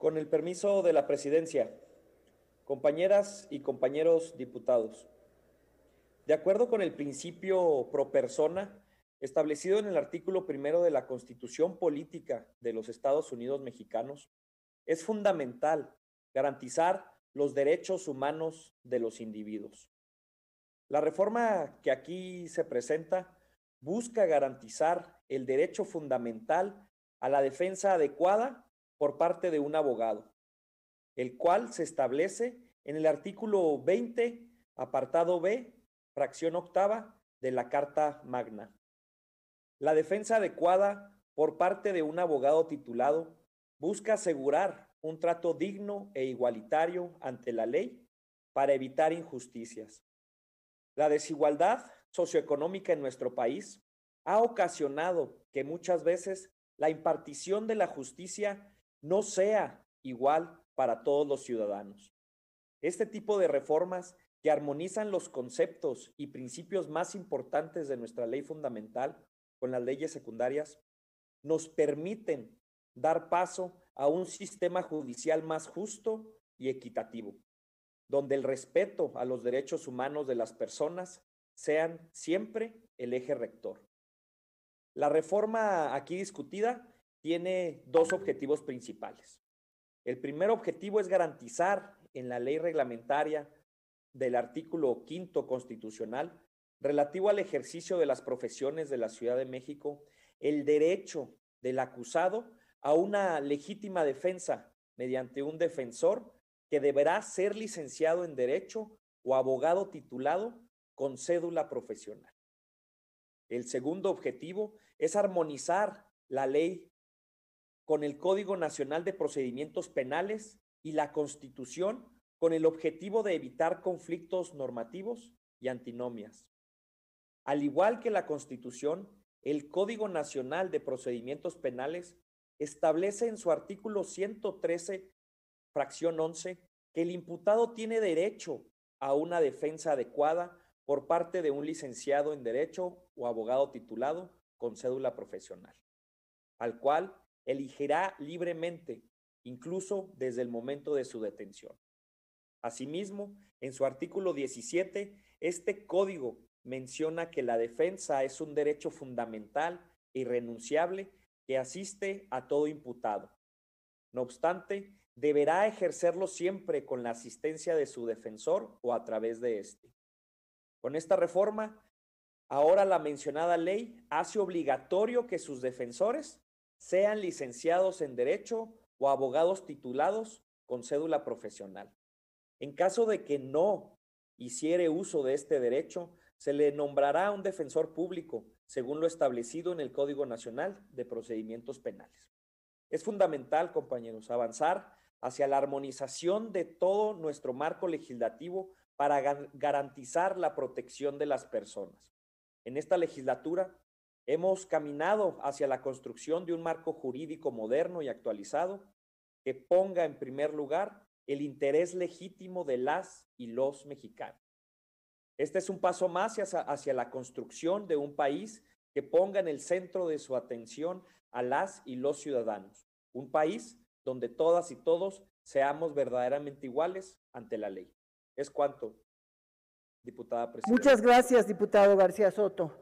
Con el permiso de la Presidencia, compañeras y compañeros diputados, de acuerdo con el principio pro persona establecido en el artículo primero de la Constitución Política de los Estados Unidos Mexicanos, es fundamental garantizar los derechos humanos de los individuos. La reforma que aquí se presenta busca garantizar el derecho fundamental a la defensa adecuada por parte de un abogado, el cual se establece en el artículo 20, apartado B, fracción octava de la Carta Magna. La defensa adecuada por parte de un abogado titulado busca asegurar un trato digno e igualitario ante la ley para evitar injusticias. La desigualdad socioeconómica en nuestro país ha ocasionado que muchas veces la impartición de la justicia no sea igual para todos los ciudadanos. Este tipo de reformas que armonizan los conceptos y principios más importantes de nuestra ley fundamental con las leyes secundarias, nos permiten dar paso a un sistema judicial más justo y equitativo, donde el respeto a los derechos humanos de las personas sean siempre el eje rector. La reforma aquí discutida tiene dos objetivos principales. El primer objetivo es garantizar en la ley reglamentaria del artículo quinto constitucional relativo al ejercicio de las profesiones de la Ciudad de México el derecho del acusado a una legítima defensa mediante un defensor que deberá ser licenciado en derecho o abogado titulado con cédula profesional. El segundo objetivo es armonizar la ley con el Código Nacional de Procedimientos Penales y la Constitución con el objetivo de evitar conflictos normativos y antinomias. Al igual que la Constitución, el Código Nacional de Procedimientos Penales establece en su artículo 113, fracción 11, que el imputado tiene derecho a una defensa adecuada por parte de un licenciado en Derecho o abogado titulado con cédula profesional, al cual elegirá libremente, incluso desde el momento de su detención. Asimismo, en su artículo 17, este código menciona que la defensa es un derecho fundamental e irrenunciable que asiste a todo imputado. No obstante, deberá ejercerlo siempre con la asistencia de su defensor o a través de éste. Con esta reforma, ahora la mencionada ley hace obligatorio que sus defensores sean licenciados en Derecho o abogados titulados con cédula profesional. En caso de que no hiciere uso de este derecho, se le nombrará un defensor público, según lo establecido en el Código Nacional de Procedimientos Penales. Es fundamental, compañeros, avanzar hacia la armonización de todo nuestro marco legislativo para garantizar la protección de las personas. En esta legislatura Hemos caminado hacia la construcción de un marco jurídico moderno y actualizado que ponga en primer lugar el interés legítimo de las y los mexicanos. Este es un paso más hacia, la construcción de un país que ponga en el centro de su atención a las y los ciudadanos. Un país donde todas y todos seamos verdaderamente iguales ante la ley. Es cuanto, diputada presidenta. Muchas gracias, diputado García Soto.